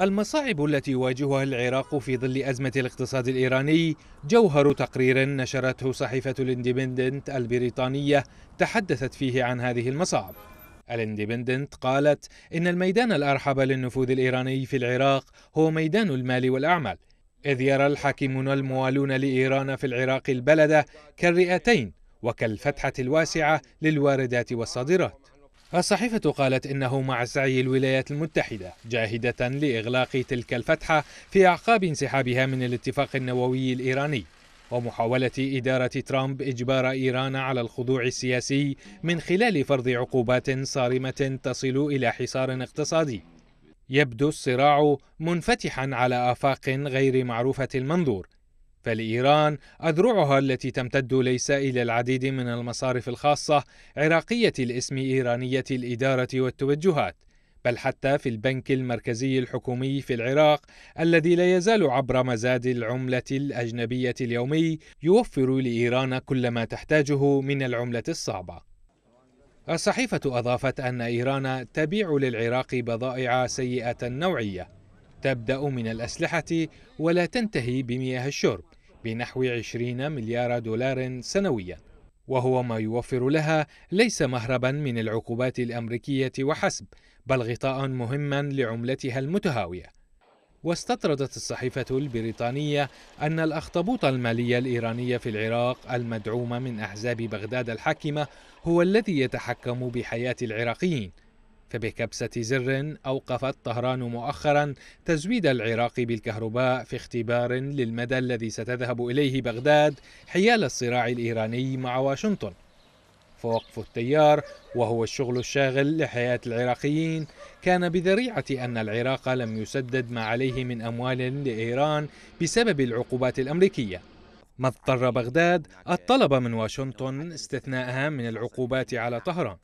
المصاعب التي يواجهها العراق في ظل أزمة الاقتصاد الإيراني جوهر تقرير نشرته صحيفة الاندبندنت البريطانية تحدثت فيه عن هذه المصاعب الاندبندنت قالت إن الميدان الأرحب للنفوذ الإيراني في العراق هو ميدان المال والأعمال إذ يرى الحاكمون الموالون لإيران في العراق البلد كالرئتين وكالفتحة الواسعة للواردات والصادرات الصحيفة قالت إنه مع سعي الولايات المتحدة جاهدة لإغلاق تلك الفتحة في أعقاب انسحابها من الاتفاق النووي الإيراني ومحاولة إدارة ترامب إجبار إيران على الخضوع السياسي من خلال فرض عقوبات صارمة تصل إلى حصار اقتصادي. يبدو الصراع منفتحا على آفاق غير معروفة المنظور فلإيران أذرعها التي تمتد ليس إلى العديد من المصارف الخاصة عراقية الاسم إيرانية الإدارة والتوجهات بل حتى في البنك المركزي الحكومي في العراق الذي لا يزال عبر مزاد العملة الأجنبية اليومي يوفر لإيران كل ما تحتاجه من العملة الصعبة الصحيفة أضافت أن إيران تبيع للعراق بضائع سيئة نوعية تبدأ من الأسلحة ولا تنتهي بمياه الشرب بنحو 20 مليار دولار سنويا وهو ما يوفر لها ليس مهربا من العقوبات الامريكيه وحسب بل غطاء مهما لعملتها المتهاويه واستطردت الصحيفة البريطانية أن الأخطبوط المالي الإيراني في العراق المدعوم من أحزاب بغداد الحاكمة هو الذي يتحكم بحياة العراقيين فبكبسة زر أوقفت طهران مؤخرا تزويد العراق بالكهرباء في اختبار للمدى الذي ستذهب إليه بغداد حيال الصراع الإيراني مع واشنطن فوقف التيار وهو الشغل الشاغل لحياة العراقيين كان بذريعة أن العراق لم يسدد ما عليه من أموال لإيران بسبب العقوبات الأمريكية ما اضطر بغداد الطلب من واشنطن استثناءها من العقوبات على طهران